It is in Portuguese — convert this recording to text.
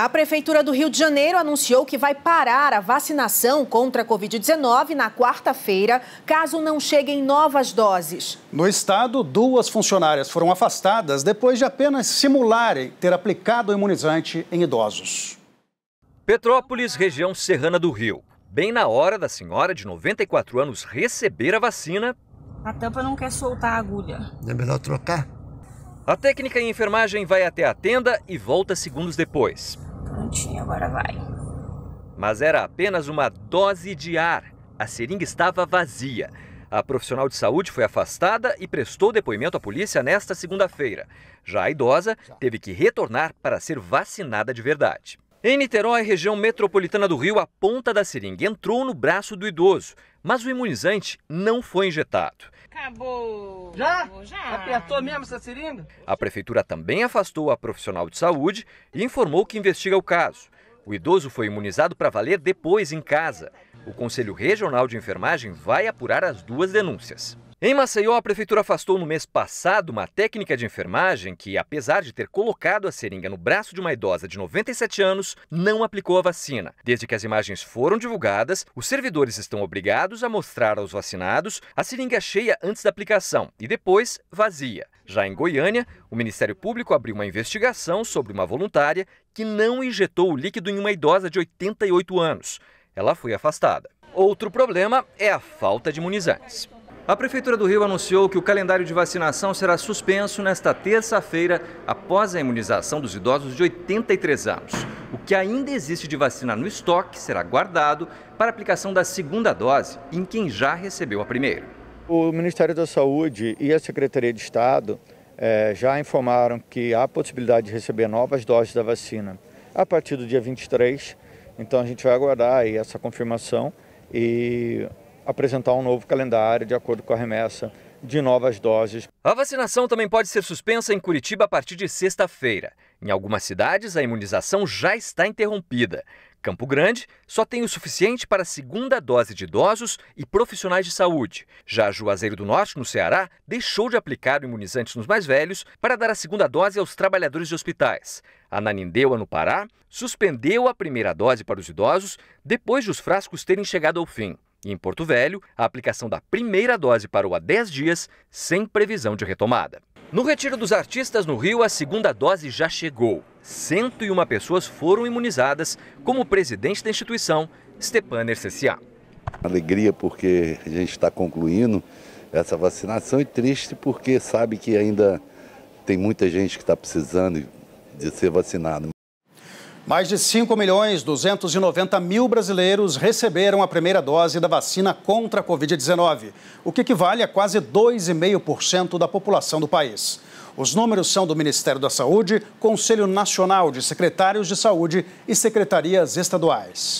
A Prefeitura do Rio de Janeiro anunciou que vai parar a vacinação contra a Covid-19 na quarta-feira, caso não cheguem novas doses. No estado, duas funcionárias foram afastadas depois de apenas simularem ter aplicado o imunizante em idosos. Petrópolis, região serrana do Rio. Bem na hora da senhora de 94 anos receber a vacina. A tampa não quer soltar a agulha. É melhor trocar? A técnica em enfermagem vai até a tenda e volta segundos depois agora vai. Mas era apenas uma dose de ar. A seringa estava vazia. A profissional de saúde foi afastada e prestou depoimento à polícia nesta segunda-feira. Já a idosa teve que retornar para ser vacinada de verdade. Em Niterói, região metropolitana do Rio, a ponta da seringa entrou no braço do idoso, mas o imunizante não foi injetado. Acabou. Já? Já. Apertou mesmo essa seringa? A prefeitura também afastou a profissional de saúde e informou que investiga o caso. O idoso foi imunizado para valer depois em casa. O Conselho Regional de Enfermagem vai apurar as duas denúncias. Em Maceió, a prefeitura afastou no mês passado uma técnica de enfermagem que, apesar de ter colocado a seringa no braço de uma idosa de 97 anos, não aplicou a vacina. Desde que as imagens foram divulgadas, os servidores estão obrigados a mostrar aos vacinados a seringa cheia antes da aplicação e depois vazia. Já em Goiânia, o Ministério Público abriu uma investigação sobre uma voluntária que não injetou o líquido em uma idosa de 88 anos. Ela foi afastada. Outro problema é a falta de imunizantes. A Prefeitura do Rio anunciou que o calendário de vacinação será suspenso nesta terça-feira, após a imunização dos idosos de 83 anos. O que ainda existe de vacina no estoque será guardado para aplicação da segunda dose em quem já recebeu a primeira. O Ministério da Saúde e a Secretaria de Estado eh, já informaram que há possibilidade de receber novas doses da vacina a partir do dia 23. Então a gente vai aguardar essa confirmação e apresentar um novo calendário de acordo com a remessa de novas doses. A vacinação também pode ser suspensa em Curitiba a partir de sexta-feira. Em algumas cidades, a imunização já está interrompida. Campo Grande só tem o suficiente para a segunda dose de idosos e profissionais de saúde. Já Juazeiro do Norte, no Ceará, deixou de aplicar imunizantes nos mais velhos para dar a segunda dose aos trabalhadores de hospitais. A Nanindeua, no Pará, suspendeu a primeira dose para os idosos depois de os frascos terem chegado ao fim. E em Porto Velho, a aplicação da primeira dose parou há 10 dias, sem previsão de retomada. No Retiro dos Artistas no Rio, a segunda dose já chegou. 101 pessoas foram imunizadas, como o presidente da instituição, Stepan Erceciá. Alegria porque a gente está concluindo essa vacinação e triste porque sabe que ainda tem muita gente que está precisando de ser vacinado. Mais de 5 milhões 290 mil brasileiros receberam a primeira dose da vacina contra a Covid-19, o que equivale a quase 2,5% da população do país. Os números são do Ministério da Saúde, Conselho Nacional de Secretários de Saúde e secretarias estaduais.